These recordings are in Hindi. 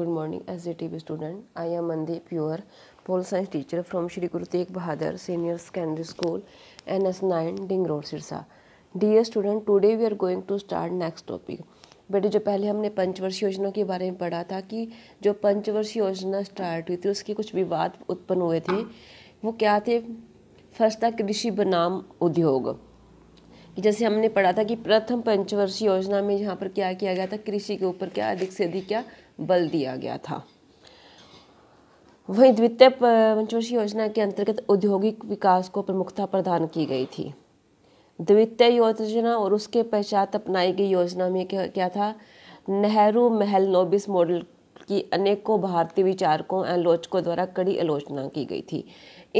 Good morning, SJTB student. I am Mandeep, your pol science teacher from Shri Guru Tegh Bahadur Senior Secondary School, NS9, Ding Road, Sirsa. Dear student, today we are going to start next topic. बेटे जो पहले हमने पंचवर्षीय योजना के बारे में पढ़ा था कि जो पंचवर्षीय योजना स्टार्ट हुई थी उसके कुछ विवाद उत्पन्न हुए थे वो क्या थे फर्स्ट था कृषि बनाम उद्योग कि जैसे हमने पढ़ा था कि प्रथम पंचवर्षीय योजना में यहाँ पर क्या किया गया था कृषि के ऊपर क्या अधिक से अधिक क्या बल दिया गया था वहीं द्वितीय पंचवर्षीय योजना के अंतर्गत औद्योगिक विकास को प्रमुखता प्रदान की गई थी द्वितीय योजना और उसके पश्चात अपनाई गई योजना में क्या, क्या था नेहरू महल नोबिस मॉडल की अनेकों भारतीय विचारकों आलोचकों द्वारा कड़ी आलोचना की गई थी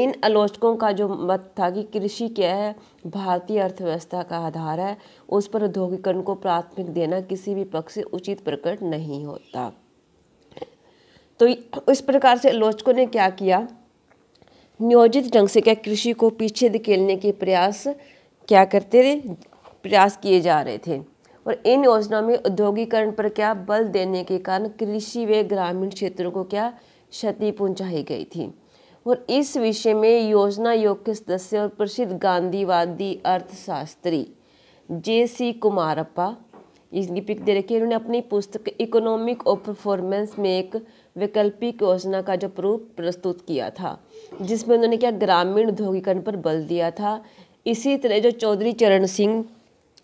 इन आलोचकों का जो मत था कि कृषि क्या है भारतीय अर्थव्यवस्था का आधार है उस पर औद्योगिकरण को प्राथमिक देना किसी भी पक्ष से उचित प्रकट नहीं होता तो इस प्रकार से आलोचकों ने क्या किया नियोजित ढंग से क्या कृषि को पीछे धकेलने के प्रयास क्या करते थे प्रयास किए जा रहे थे और इन योजनाओं में औद्योगिकरण पर क्या बल देने के कारण कृषि व ग्रामीण क्षेत्रों को क्या क्षति पहुंचाई गई थी और इस विषय में योजना योग के सदस्य और प्रसिद्ध गांधीवादी अर्थशास्त्री जे सी कुमारप्पा इसकी पिक दे रखी है उन्होंने अपनी पुस्तक इकोनॉमिक और परफॉर्मेंस में एक वैकल्पिक योजना का जो प्रूफ प्रस्तुत किया था जिसमें उन्होंने क्या ग्रामीण औद्योगिकरण पर बल दिया था इसी तरह जो चौधरी चरण सिंह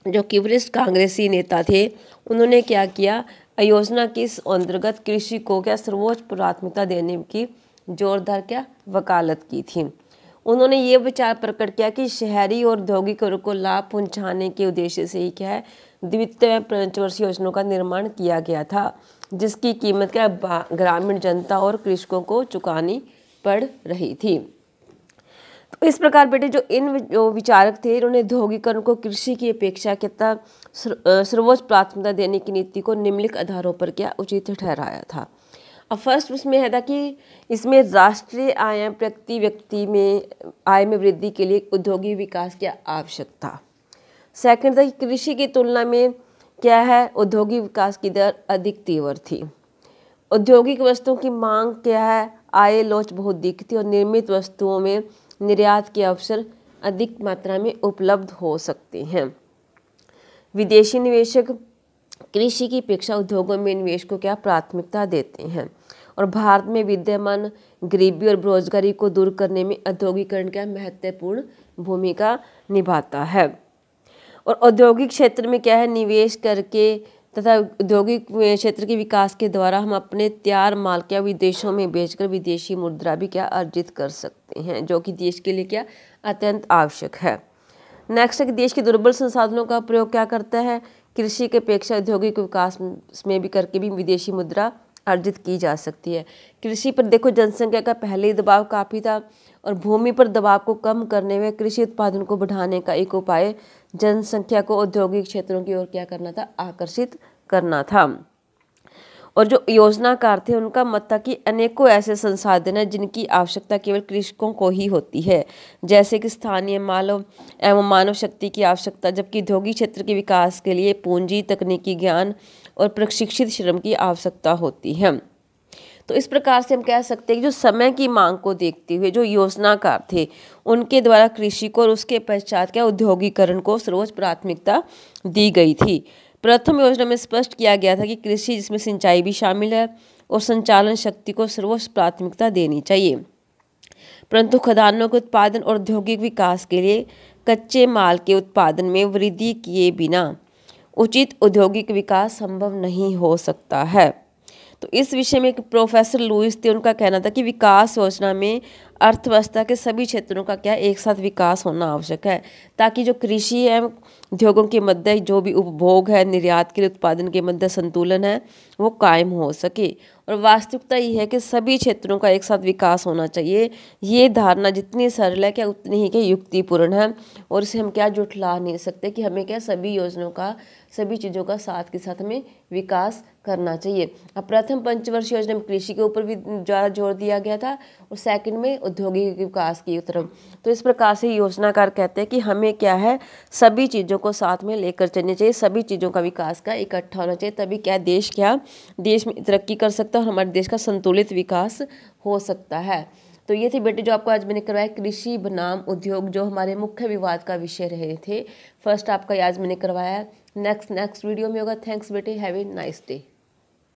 जो कि वरिष्ठ कांग्रेसी नेता थे उन्होंने क्या किया योजना के अंतर्गत कृषि को क्या सर्वोच्च प्राथमिकता देने की जोरदार क्या वकालत की थी उन्होंने ये विचार प्रकट किया कि शहरी और औद्योगिक वर्ग को लाभ पहुंचाने के उद्देश्य से ही क्या है द्वितीय पंचवर्षीय योजनाओं का निर्माण किया गया था जिसकी कीमत क्या ग्रामीण जनता और कृषकों को चुकानी पड़ रही थी तो इस प्रकार बेटे जो इन जो विचारक थे इन्होंने औद्योगिकरण को कृषि की अपेक्षा कितना सर्वोच्च प्राथमिकता देने की नीति को निम्नलिखित आधारों पर क्या उचित ठहराया था अब फर्स्ट उसमें है था कि इसमें राष्ट्रीय आय प्रति व्यक्ति में आय में वृद्धि के लिए उद्योगिक विकास की आवश्यकता सेकंड था कि कृषि की तुलना में क्या है औद्योगिक विकास की दर अधिक तीव्र थी औद्योगिक वस्तुओं की मांग क्या है आय लोच बहुत दिख थी और निर्मित वस्तुओं में निर्यात के अवसर अधिक मात्रा में उपलब्ध हो सकते हैं विदेशी निवेशक कृषि की अपेक्षा उद्योगों में निवेश को क्या प्राथमिकता देते हैं और भारत में विद्यमान गरीबी और बेरोजगारी को दूर करने में औद्योगिकरण क्या महत्वपूर्ण भूमिका निभाता है और औद्योगिक क्षेत्र में क्या है निवेश करके तथा औद्योगिक क्षेत्र के विकास के द्वारा हम अपने तैयार माल क्या विदेशों में बेचकर विदेशी मुद्रा भी क्या अर्जित कर सकते सकते हैं जो कि देश के लिए क्या अत्यंत आवश्यक है नेक्स्ट है कि देश के दुर्बल संसाधनों का प्रयोग क्या करता है कृषि के अपेक्षा औद्योगिक विकास में भी करके भी विदेशी मुद्रा अर्जित की जा सकती है कृषि पर देखो जनसंख्या का पहले ही दबाव काफ़ी था और भूमि पर दबाव को कम करने में कृषि उत्पादन को बढ़ाने का एक उपाय जनसंख्या को औद्योगिक क्षेत्रों की ओर क्या करना था आकर्षित करना था और जो योजनाकार थे उनका मत था कि अनेकों ऐसे संसाधन हैं जिनकी आवश्यकता केवल कृषकों को ही होती है जैसे कि स्थानीय मानव एवं मानव शक्ति की आवश्यकता जबकि औद्योगिक क्षेत्र के विकास के लिए पूंजी तकनीकी ज्ञान और प्रशिक्षित श्रम की आवश्यकता होती है तो इस प्रकार से हम कह सकते हैं कि जो समय की मांग को देखते हुए जो योजनाकार थे उनके द्वारा कृषि को और उसके पश्चात क्या उद्योगीकरण को सर्वोच्च प्राथमिकता दी गई थी प्रथम योजना में स्पष्ट किया गया था कि कृषि जिसमें सिंचाई भी शामिल है और संचालन शक्ति को सर्वोच्च प्राथमिकता देनी चाहिए परंतु खदानों के उत्पादन और औद्योगिक विकास के लिए कच्चे माल के उत्पादन में वृद्धि किए बिना उचित औद्योगिक विकास संभव नहीं हो सकता है तो इस विषय में एक प्रोफेसर लुइस थे उनका कहना था कि विकास योजना में अर्थव्यवस्था के सभी क्षेत्रों का क्या एक साथ विकास होना आवश्यक है ताकि जो कृषि है उद्योगों के मध्य जो भी उपभोग है निर्यात के उत्पादन के मध्य संतुलन है वो कायम हो सके और वास्तविकता ये है कि सभी क्षेत्रों का एक साथ विकास होना चाहिए ये धारणा जितनी सरल है क्या उतनी ही क्या युक्तिपूर्ण है और इसे हम क्या जुटला नहीं सकते कि हमें क्या सभी योजनाओं का सभी चीज़ों का साथ के साथ हमें विकास करना चाहिए अब प्रथम पंचवर्ष योजना में कृषि के ऊपर भी ज़्यादा जोर दिया गया था और सेकंड में औद्योगिक विकास की तरफ तो इस प्रकार से योजनाकार कहते हैं कि हमें क्या है सभी चीज़ों को साथ में लेकर चलना चाहिए सभी चीज़ों का विकास का इकट्ठा होना चाहिए तभी क्या देश क्या देश में तरक्की कर सकता है और हमारे देश का संतुलित विकास हो सकता है तो ये थे बेटे जो आपको आज मैंने करवाया कृषि बनाम उद्योग जो हमारे मुख्य विवाद का विषय रहे थे फर्स्ट आपका आज मैंने करवाया नेक्स्ट नेक्स्ट वीडियो में होगा थैंक्स बेटे हैव ए नाइस डे